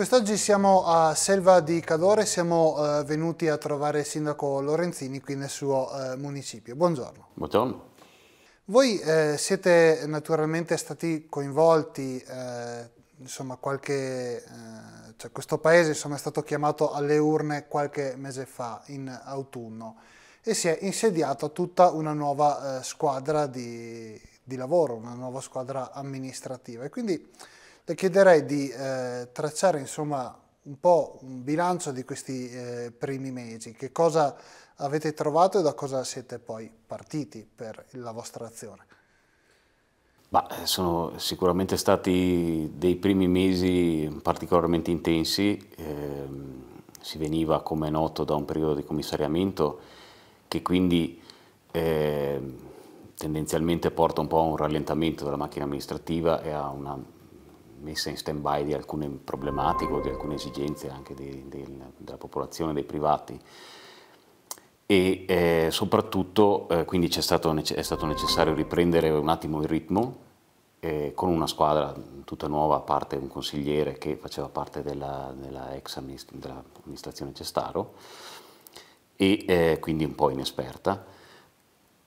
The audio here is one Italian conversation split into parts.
Quest'oggi siamo a Selva di Cadore, siamo eh, venuti a trovare il sindaco Lorenzini qui nel suo eh, municipio. Buongiorno. Buongiorno. Voi eh, siete naturalmente stati coinvolti, eh, insomma, qualche, eh, cioè questo paese insomma, è stato chiamato alle urne qualche mese fa, in autunno, e si è insediata tutta una nuova eh, squadra di, di lavoro, una nuova squadra amministrativa. E quindi le chiederei di eh, tracciare insomma un po' un bilancio di questi eh, primi mesi, che cosa avete trovato e da cosa siete poi partiti per la vostra azione? Bah, eh, sono sicuramente stati dei primi mesi particolarmente intensi, eh, si veniva come è noto da un periodo di commissariamento che quindi eh, tendenzialmente porta un po' a un rallentamento della macchina amministrativa e a una messa in stand-by di alcune problematiche o di alcune esigenze anche di, di, della popolazione, dei privati e eh, soprattutto eh, quindi è stato, è stato, necessario riprendere un attimo il ritmo eh, con una squadra tutta nuova, a parte un consigliere che faceva parte della, della ex amministrazione Cestaro e eh, quindi un po' inesperta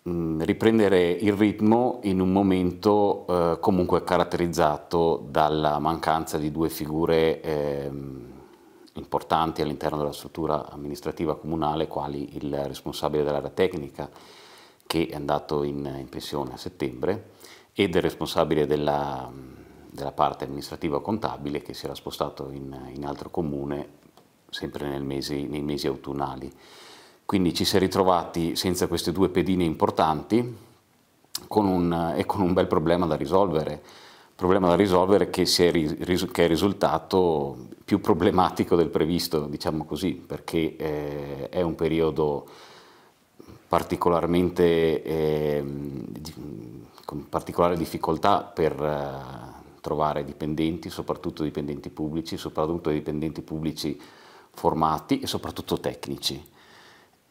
Mm, riprendere il ritmo in un momento eh, comunque caratterizzato dalla mancanza di due figure eh, importanti all'interno della struttura amministrativa comunale, quali il responsabile dell'area tecnica, che è andato in, in pensione a settembre, e del responsabile della, della, parte amministrativa contabile, che si era spostato in, in altro comune sempre mese, nei mesi autunnali. Quindi ci si è ritrovati senza queste due pedine importanti con un, eh, e con un bel problema da risolvere. Problema da risolvere che, è, che è, risultato più problematico del previsto, diciamo così, perché eh, è un periodo particolarmente eh, con particolare difficoltà per eh, trovare dipendenti, soprattutto dipendenti pubblici, soprattutto dipendenti pubblici formati e soprattutto tecnici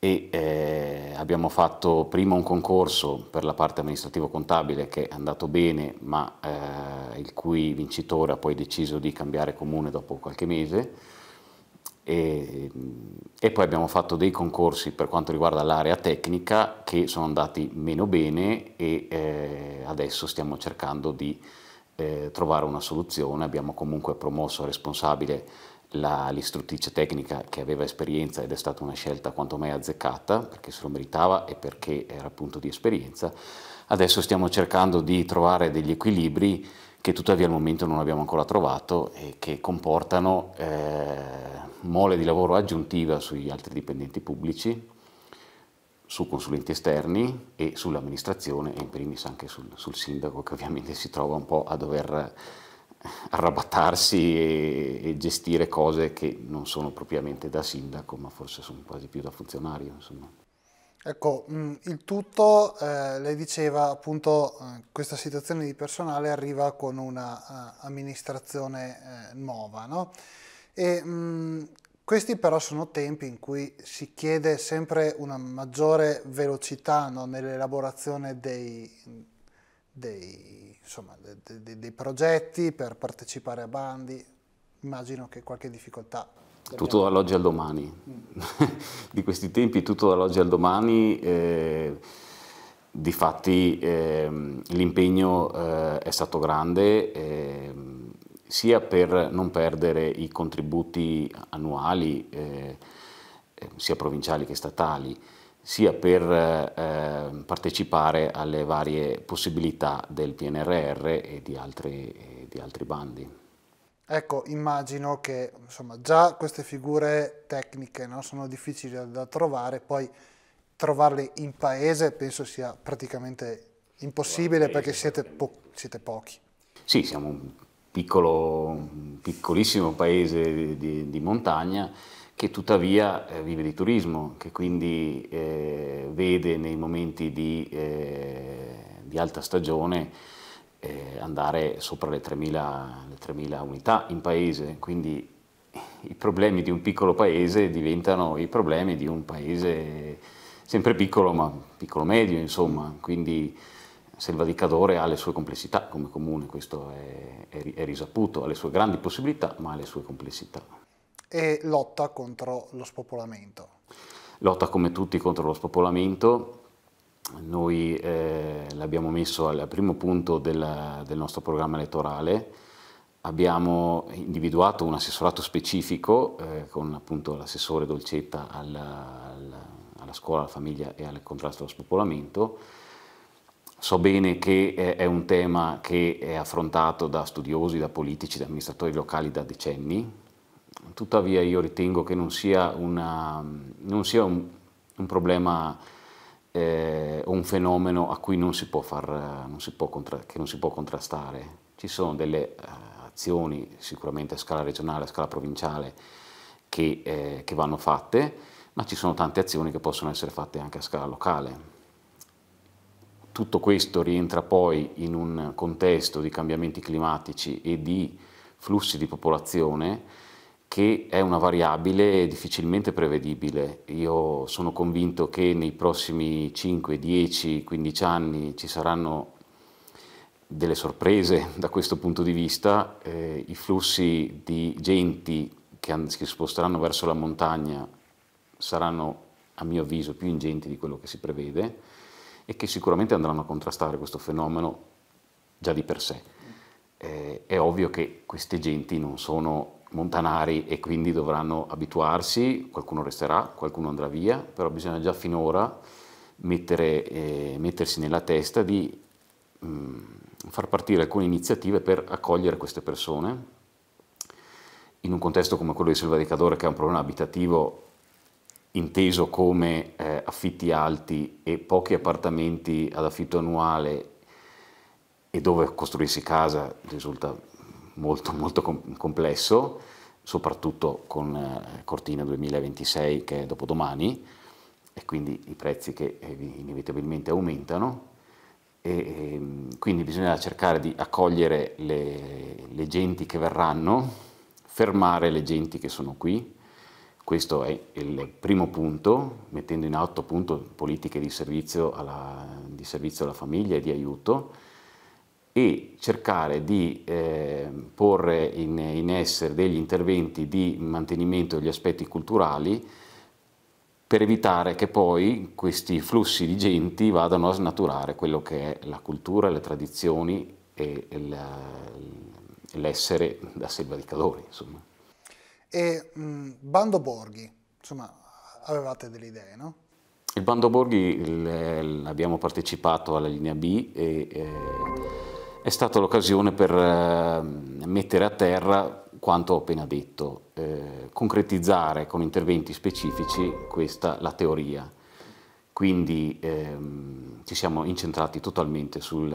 e eh, abbiamo fatto prima un concorso per la parte amministrativo-contabile che è andato bene, ma eh, il cui vincitore ha poi deciso di cambiare comune dopo qualche mese. E, e poi abbiamo fatto dei concorsi per quanto riguarda l'area tecnica che sono andati meno bene e eh, adesso stiamo cercando di eh, trovare una soluzione. Abbiamo comunque promosso responsabile la, l'istruttrice tecnica che aveva esperienza ed è stata una scelta quanto mai azzeccata, perché se lo meritava e perché era appunto di esperienza. Adesso stiamo cercando di trovare degli equilibri che tuttavia al momento non abbiamo ancora trovato e che comportano eh, mole di lavoro aggiuntiva sugli altri dipendenti pubblici, su consulenti esterni e sull'amministrazione e in primis anche sul, sul sindaco che ovviamente si trova un po' a dover arrabattarsi e, e, gestire cose che non sono propriamente da sindaco, ma forse sono quasi più da funzionario. Insomma. Ecco, mm, il tutto, eh, lei diceva appunto, eh, questa situazione di personale arriva con una eh, eh nuova, no? E, mh, mm, questi però sono tempi in cui si chiede sempre una maggiore velocità no, nell'elaborazione dei, dei, insomma, de, de, dei progetti per partecipare a bandi, immagino che qualche difficoltà tutto dall'oggi al domani. di questi tempi tutto dall'oggi al domani, eh, difatti eh, l'impegno eh, è stato grande, eh, sia per non perdere i contributi annuali, eh, eh, sia provinciali che statali, sia per eh, partecipare alle varie possibilità del PNRR e di altri, e di altri bandi. Ecco, immagino che insomma, già queste figure tecniche no, sono difficili da, da trovare, poi trovarle in paese penso sia praticamente impossibile perché siete, eh, po siete pochi. Sì, siamo un piccolo, un piccolissimo paese di, di, di montagna, che tuttavia eh, vive di turismo, che quindi eh, vede nei momenti di, eh, di alta stagione eh, andare sopra le 3.000 unità in paese, quindi i problemi di un piccolo paese diventano i problemi di un paese sempre piccolo, ma piccolo medio, insomma, quindi Selva di Cadore ha le sue complessità come comune, questo è, è, è risaputo, ha le sue grandi possibilità, ma ha le sue complessità e lotta contro lo spopolamento. Lotta come tutti contro lo spopolamento, noi eh, l'abbiamo messo al primo punto del, del, nostro programma elettorale, abbiamo individuato un assessorato specifico eh, con appunto l'assessore Dolcetta alla, alla, alla, scuola, alla famiglia e al contrasto allo spopolamento. So bene che è un tema che è affrontato da studiosi, da politici, da amministratori locali da decenni, tuttavia io ritengo che non sia, una, non sia un, un, problema eh, o eh, un fenomeno a cui non si, far, non si contra, che non si può contrastare. Ci sono delle eh, azioni sicuramente a scala regionale, a scala provinciale che, eh, che vanno fatte, ma ci sono tante azioni che possono essere fatte anche a scala locale. Tutto questo rientra poi in un contesto di cambiamenti climatici e di flussi di popolazione che è una variabile difficilmente prevedibile. Io sono convinto che nei prossimi 5, 10, 15 anni ci saranno delle sorprese da questo punto di vista, eh, i flussi di genti che, si sposteranno verso la montagna saranno a mio avviso più ingenti di quello che si prevede e che sicuramente andranno a contrastare questo fenomeno già di per sé. Eh, è ovvio che queste genti non sono montanari e quindi dovranno abituarsi, qualcuno resterà, qualcuno andrà via, però bisogna già finora mettere, eh, mettersi nella testa di mh, mm, far partire alcune iniziative per accogliere queste persone. In un contesto come quello di Selva di Cadore, che è un problema abitativo inteso come eh, affitti alti e pochi appartamenti ad affitto annuale e dove costruirsi casa risulta molto molto complesso, soprattutto con eh, Cortina 2026 che è dopodomani e quindi i prezzi che eh, inevitabilmente aumentano. E, ehm, quindi bisogna cercare di accogliere le, le genti che verranno, fermare le genti che sono qui, questo è il primo punto, mettendo in atto appunto, politiche di servizio, alla, di servizio alla famiglia e di aiuto e cercare di eh, porre in, in, essere degli interventi di mantenimento degli aspetti culturali per evitare che poi questi flussi di genti vadano a snaturare quello che è la cultura, le tradizioni e l'essere da Selva di Cadore. Insomma. E mh, mm, Bando Borghi, insomma, avevate delle idee, no? Il Bando Borghi il, abbiamo partecipato alla linea B e... Eh, è stata l'occasione per eh, mettere a terra quanto ho appena detto, eh, concretizzare con interventi specifici questa la teoria. Quindi ehm, ci siamo incentrati totalmente sul,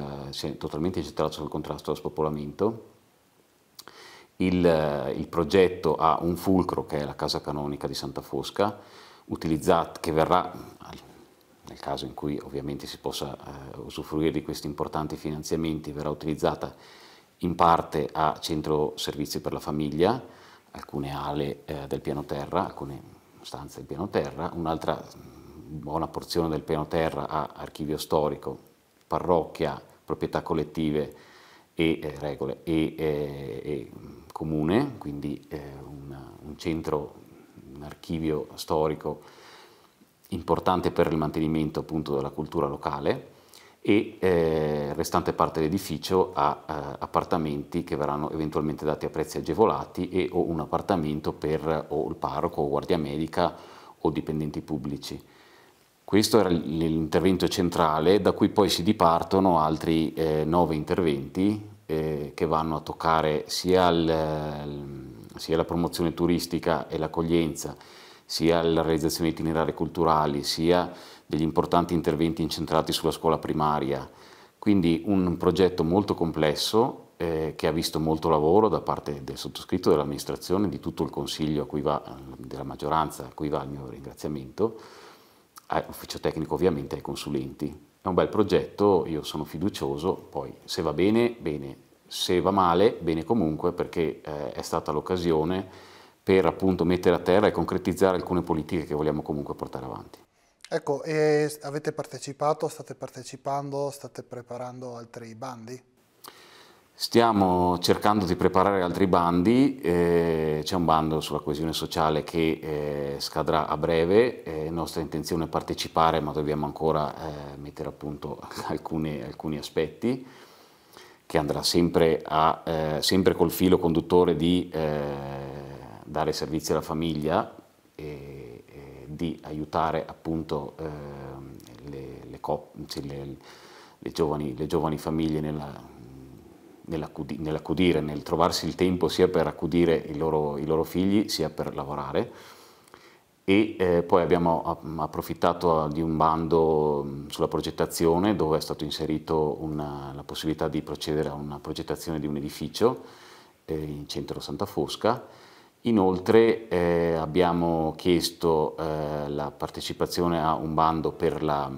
totalmente sul contrasto allo spopolamento. Il, eh, il, progetto ha un fulcro che è la Casa Canonica di Santa Fosca, che verrà nel caso in cui ovviamente si possa eh, usufruire di questi importanti finanziamenti, verrà utilizzata in parte a centro servizi per la famiglia, alcune ale eh, del piano terra, alcune stanze del piano terra, un'altra mm, buona porzione del piano terra a archivio storico, parrocchia, proprietà collettive e eh, regole e, eh, e, mm, comune, quindi eh, un, un centro, un archivio storico importante per il mantenimento appunto della cultura locale e eh, restante parte dell'edificio ha eh, appartamenti che verranno eventualmente dati a prezzi agevolati e o un appartamento per o il parroco o guardia medica o dipendenti pubblici. Questo era l'intervento centrale da cui poi si dipartono altri eh, nove interventi eh, che vanno a toccare sia, il, sia la promozione turistica e l'accoglienza sia la realizzazione di itinerari culturali, sia degli importanti interventi incentrati sulla scuola primaria. Quindi un progetto molto complesso eh, che ha visto molto lavoro da parte del sottoscritto, dell'amministrazione, di tutto il consiglio va, della maggioranza, a cui va il mio ringraziamento, all'ufficio tecnico ovviamente, e ai consulenti. È un bel progetto, io sono fiducioso, poi se va bene, bene, se va male, bene comunque perché eh, è stata l'occasione per appunto mettere a terra e concretizzare alcune politiche che vogliamo comunque portare avanti. Ecco, avete partecipato, state partecipando, state preparando altri bandi? Stiamo cercando di preparare altri bandi, eh, c'è un bando sulla coesione sociale che eh, scadrà a breve, eh, è eh, nostra intenzione è partecipare ma dobbiamo ancora eh, mettere a punto alcuni, alcuni aspetti che andrà sempre, a, eh, sempre col filo conduttore di dare servizi alla famiglia e, e di aiutare appunto eh, le, le, cioè le, le, giovani, le giovani famiglie nella, nell'accudire, nel trovarsi il tempo sia per accudire i loro, i loro figli sia per lavorare. E eh, poi abbiamo approfittato ah, di un bando sulla progettazione dove è stata inserita la possibilità di procedere a una progettazione di un edificio eh, in centro Santa Fosca Inoltre eh, abbiamo chiesto eh, la partecipazione a un bando per, la,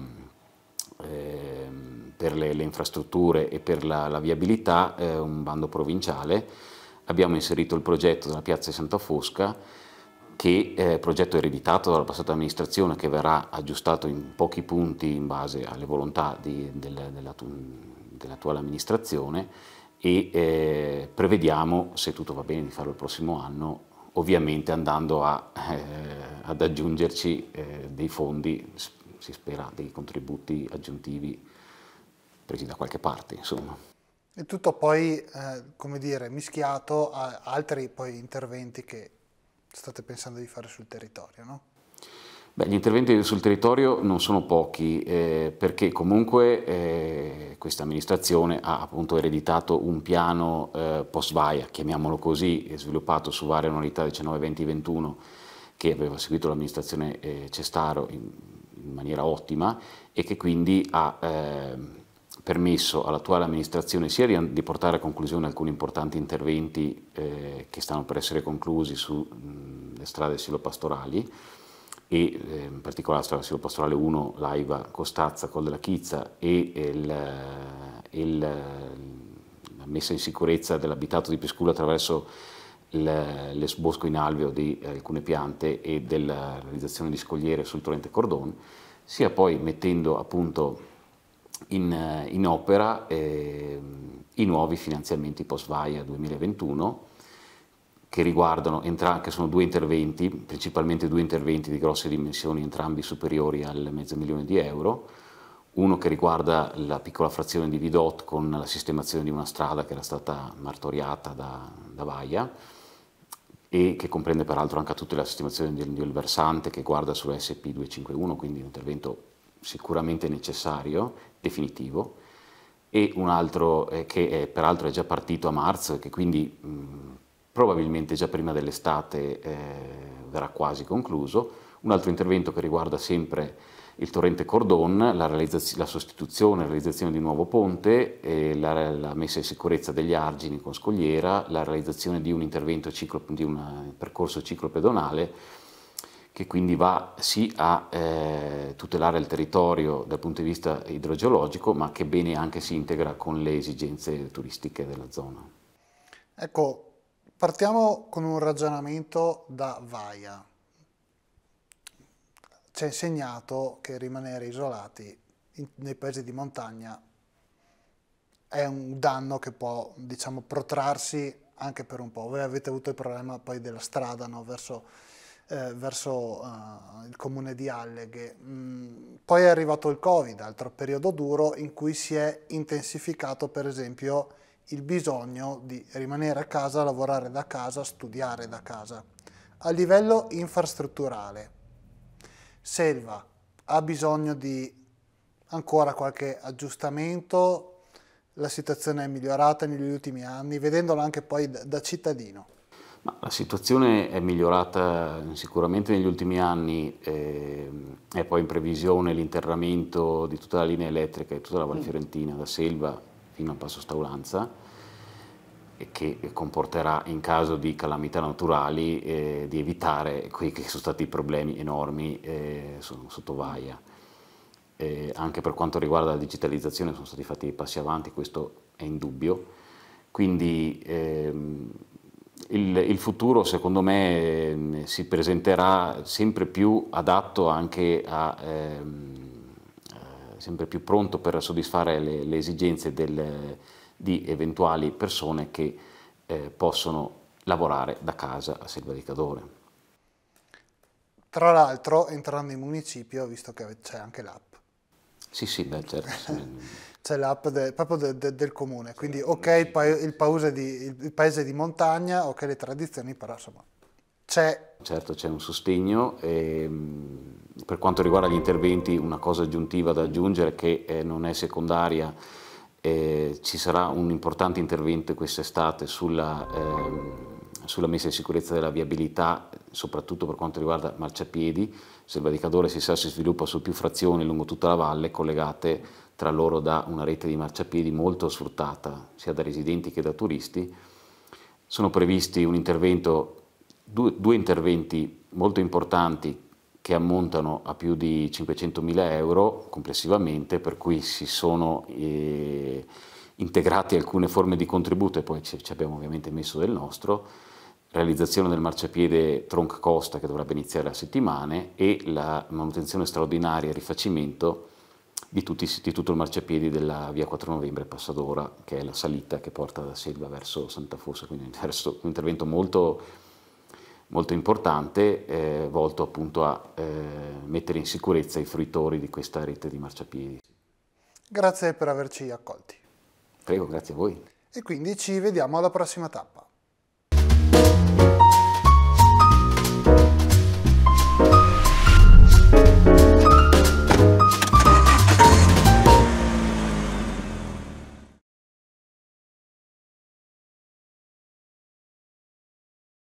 eh, per le, le, infrastrutture e per la, la viabilità, eh, un bando provinciale. Abbiamo inserito il progetto della piazza di Santa Fosca, che è eh, progetto ereditato dalla passata amministrazione che verrà aggiustato in pochi punti in base alle volontà di, del, della, dell'attuale amministrazione e eh, prevediamo, se tutto va bene, di farlo il prossimo anno ovviamente andando a, eh, ad aggiungerci eh, dei fondi, si spera dei contributi aggiuntivi presi da qualche parte, insomma. E tutto poi, eh, come dire, mischiato a altri poi interventi che state pensando di fare sul territorio, no? Beh, gli interventi sul territorio non sono pochi eh, perché comunque eh, questa amministrazione ha appunto ereditato un piano eh, post-vaia, chiamiamolo così, eh, sviluppato su varie unità 19-20-21 che aveva seguito l'amministrazione eh, Cestaro in, in, maniera ottima e che quindi ha ehm, permesso all'attuale amministrazione sia di, di, portare a conclusione alcuni importanti interventi eh, che stanno per essere conclusi sulle strade silopastorali, pastorali e eh, in particolare la storia pastorale 1, l'Aiva Costazza, Col della Chizza e il, eh, il, eh, la messa in sicurezza dell'abitato di Pescula attraverso l'esbosco in alveo di alcune piante e della realizzazione di scogliere sul torrente Cordone, sia poi mettendo appunto in, in opera eh, i nuovi finanziamenti post-VAIA 2021 che riguardano, che sono due interventi, principalmente due interventi di grosse dimensioni, entrambi superiori al mezzo milione di euro, uno che riguarda la piccola frazione di Vidot con la sistemazione di una strada che era stata martoriata da, da Baia e che comprende peraltro anche tutta la sistemazione del, del versante che guarda sulla SP251, quindi un intervento sicuramente necessario, definitivo, e un altro eh, che è, peraltro è già partito a marzo e che quindi mh, mm, probabilmente già prima dell'estate eh, verrà quasi concluso. Un altro intervento che riguarda sempre il torrente Cordon, la, la sostituzione, la realizzazione di un nuovo ponte, eh, la, la, messa in sicurezza degli argini con scogliera, la realizzazione di un intervento ciclo, di un eh, percorso ciclopedonale che quindi va sì a eh, tutelare il territorio dal punto di vista idrogeologico, ma che bene anche si integra con le esigenze turistiche della zona. Ecco, Partiamo con un ragionamento da Vaia. Ci ha insegnato che rimanere isolati nei paesi di montagna è un danno che può, diciamo, protrarsi anche per un po'. Voi avete avuto il problema poi della strada no? verso, eh, verso uh, il comune di Alleghe. Mm, poi è arrivato il Covid, altro periodo duro in cui si è intensificato per esempio il bisogno di rimanere a casa, lavorare da casa, studiare da casa. A livello infrastrutturale, Selva ha bisogno di ancora qualche aggiustamento, la situazione è migliorata negli ultimi anni, vedendola anche poi da cittadino. Ma la situazione è migliorata sicuramente negli ultimi anni, eh, è poi in previsione l'interramento di tutta la linea elettrica e tutta la Val mm. Fiorentina, da Selva prima passo staulanza, che comporterà in caso di calamità naturali eh, di evitare quei che sono stati problemi enormi eh, sotto Vaia. Eh, anche per quanto riguarda la digitalizzazione sono stati fatti dei passi avanti, questo è indubbio. Quindi ehm, il, il, futuro secondo me ehm, si presenterà sempre più adatto anche a... Ehm, sempre più pronto per soddisfare le, le esigenze del, di eventuali persone che eh, possono lavorare da casa a Selva di Cadore. Tra l'altro, entrando in municipio, visto che c'è anche l'app. Sì, sì, beh, certo. c'è l'app de, proprio de, de, del comune, quindi ok il, pa il, paese di, il, paese di montagna, ok le tradizioni, però insomma c'è. Certo c'è un sostegno. E, ehm, per quanto riguarda gli interventi, una cosa aggiuntiva da aggiungere che eh, non è secondaria, eh, ci sarà un importante intervento quest'estate sulla, eh, sulla, messa in sicurezza della viabilità, soprattutto per quanto riguarda marciapiedi. Selvadicadore si sa si sviluppa su più frazioni lungo tutta la valle collegate tra loro da una rete di marciapiedi molto sfruttata sia da residenti che da turisti. Sono previsti un intervento due, due interventi molto importanti che ammontano a più di 500.000 euro complessivamente, per cui si sono eh, integrate alcune forme di contributo e poi ci, ci abbiamo ovviamente messo del nostro, realizzazione del marciapiede Tronc Costa che dovrebbe iniziare a settimane e la manutenzione straordinaria e rifacimento di, tutti, di, tutto il marciapiede della via 4 novembre Passadora, che è la salita che porta da Selva verso Santa Fossa, quindi un intervento molto importante molto importante eh, volto appunto a eh, mettere in sicurezza i fruitori di questa rete di marciapiedi. Grazie per averci accolti. Prego, grazie a voi. E quindi ci vediamo alla prossima tappa.